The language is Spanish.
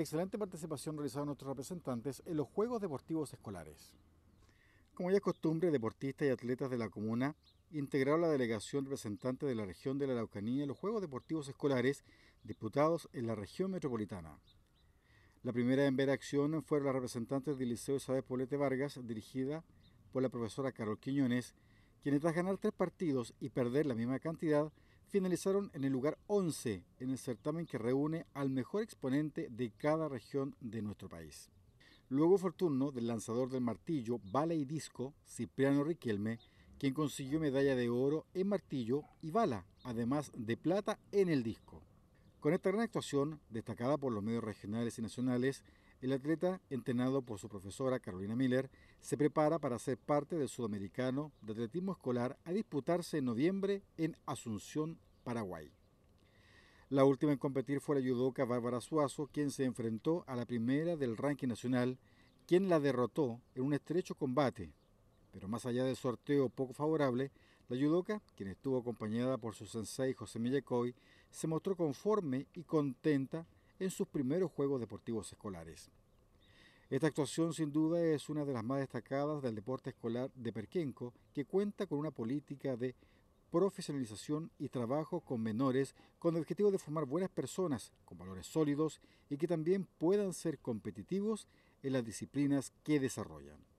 excelente participación realizaron nuestros representantes en los Juegos Deportivos Escolares. Como ya es costumbre, deportistas y atletas de la comuna integraron la delegación representante de la región de la Araucanía en los Juegos Deportivos Escolares disputados en la región metropolitana. La primera en ver acción fueron la representante del Liceo Isabel Poblete Vargas, dirigida por la profesora Carol Quiñones, ...quien tras ganar tres partidos y perder la misma cantidad, finalizaron en el lugar 11 en el certamen que reúne al mejor exponente de cada región de nuestro país. Luego fue turno del lanzador del martillo, bala y disco, Cipriano Riquelme, quien consiguió medalla de oro en martillo y bala, además de plata en el disco. Con esta gran actuación, destacada por los medios regionales y nacionales, el atleta, entrenado por su profesora Carolina Miller, se prepara para ser parte del Sudamericano de Atletismo Escolar a disputarse en noviembre en Asunción, Paraguay. La última en competir fue la yudoka Bárbara Suazo, quien se enfrentó a la primera del ranking nacional, quien la derrotó en un estrecho combate. Pero más allá del sorteo poco favorable, la yudoka, quien estuvo acompañada por su sensei José Millecoy, se mostró conforme y contenta en sus primeros Juegos Deportivos Escolares. Esta actuación sin duda es una de las más destacadas del deporte escolar de Perquenco, que cuenta con una política de profesionalización y trabajo con menores con el objetivo de formar buenas personas con valores sólidos y que también puedan ser competitivos en las disciplinas que desarrollan.